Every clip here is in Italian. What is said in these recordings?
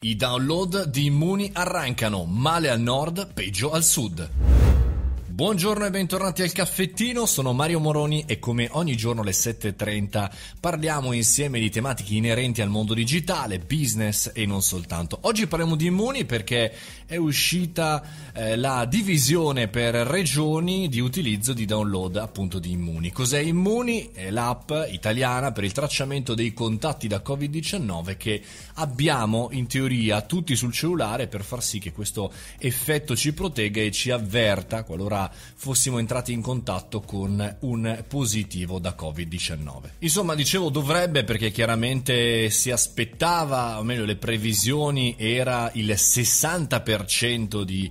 I download di Immuni arrancano, male al nord, peggio al sud. Buongiorno e bentornati al caffettino, sono Mario Moroni e come ogni giorno alle 7.30 parliamo insieme di tematiche inerenti al mondo digitale, business e non soltanto. Oggi parliamo di immuni perché è uscita eh, la divisione per regioni di utilizzo di download appunto di immuni. Cos'è immuni? È l'app italiana per il tracciamento dei contatti da Covid-19 che abbiamo in teoria tutti sul cellulare per far sì che questo effetto ci protegga e ci avverta qualora fossimo entrati in contatto con un positivo da Covid-19. Insomma, dicevo dovrebbe perché chiaramente si aspettava, o meglio le previsioni, era il 60% di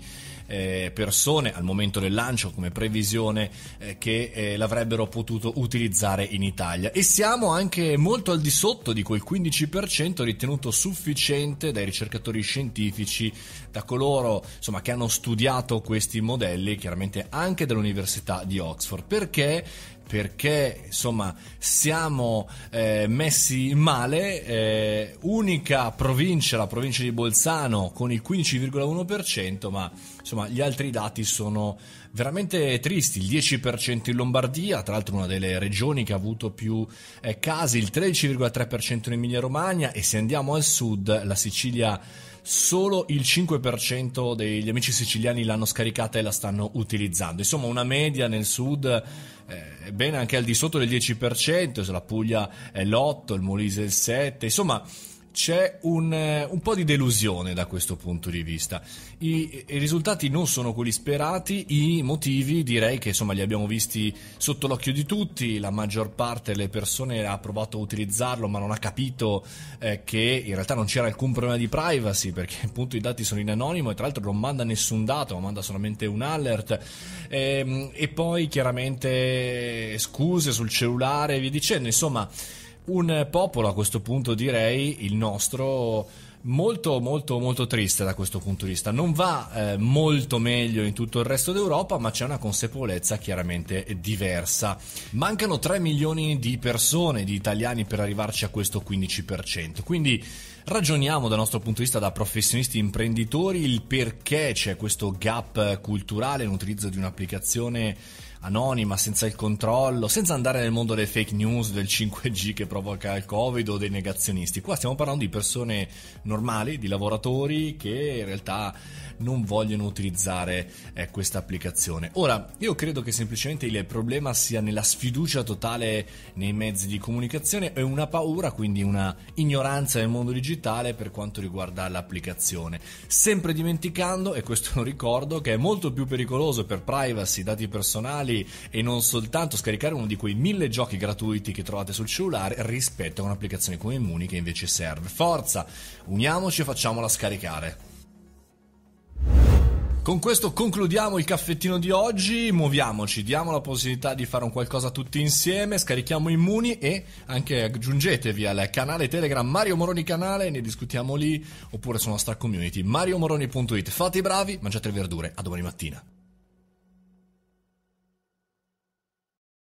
eh, persone al momento del lancio come previsione eh, che eh, l'avrebbero potuto utilizzare in Italia e siamo anche molto al di sotto di quel 15% ritenuto sufficiente dai ricercatori scientifici, da coloro insomma, che hanno studiato questi modelli, chiaramente anche dall'Università di Oxford, perché perché insomma siamo eh, messi male, eh, unica provincia, la provincia di Bolzano con il 15,1%, ma insomma gli altri dati sono veramente tristi, il 10% in Lombardia, tra l'altro una delle regioni che ha avuto più eh, casi, il 13,3% in Emilia Romagna e se andiamo al sud la Sicilia solo il 5% degli amici siciliani l'hanno scaricata e la stanno utilizzando. Insomma, una media nel sud eh, è bene anche al di sotto del 10%, la Puglia è l'8, il Molise è il 7, insomma c'è un, eh, un, po' di delusione da questo punto di vista. I, I, risultati non sono quelli sperati, i motivi direi che insomma li abbiamo visti sotto l'occhio di tutti, la maggior parte delle persone ha provato a utilizzarlo ma non ha capito eh, che in realtà non c'era alcun problema di privacy perché appunto i dati sono in anonimo e tra l'altro non manda nessun dato, ma manda solamente un alert e, ehm, e poi chiaramente scuse sul cellulare e via dicendo, insomma un popolo a questo punto direi il nostro molto molto molto triste da questo punto di vista non va eh, molto meglio in tutto il resto d'Europa ma c'è una consapevolezza chiaramente diversa mancano 3 milioni di persone di italiani per arrivarci a questo 15% quindi ragioniamo dal nostro punto di vista da professionisti imprenditori il perché c'è questo gap culturale l'utilizzo di un'applicazione anonima, senza il controllo, senza andare nel mondo delle fake news, del 5G che provoca il Covid o dei negazionisti. Qua stiamo parlando di persone normali, di lavoratori che in realtà non vogliono utilizzare eh, questa applicazione. Ora, io credo che semplicemente il problema sia nella sfiducia totale nei mezzi di comunicazione e una paura, quindi una ignoranza del mondo digitale per quanto riguarda l'applicazione. Sempre dimenticando, e questo lo ricordo, che è molto più pericoloso per privacy, dati personali, e non soltanto scaricare uno di quei mille giochi gratuiti che trovate sul cellulare rispetto a un'applicazione come Muni che invece serve. Forza, uniamoci e facciamola scaricare. Con questo concludiamo il caffettino di oggi, muoviamoci, diamo la possibilità di fare un qualcosa tutti insieme, scarichiamo Immuni e anche aggiungetevi al canale Telegram Mario Moroni Canale, ne discutiamo lì, oppure sulla nostra community mariomoroni.it. Fate i bravi, mangiate le verdure, a domani mattina.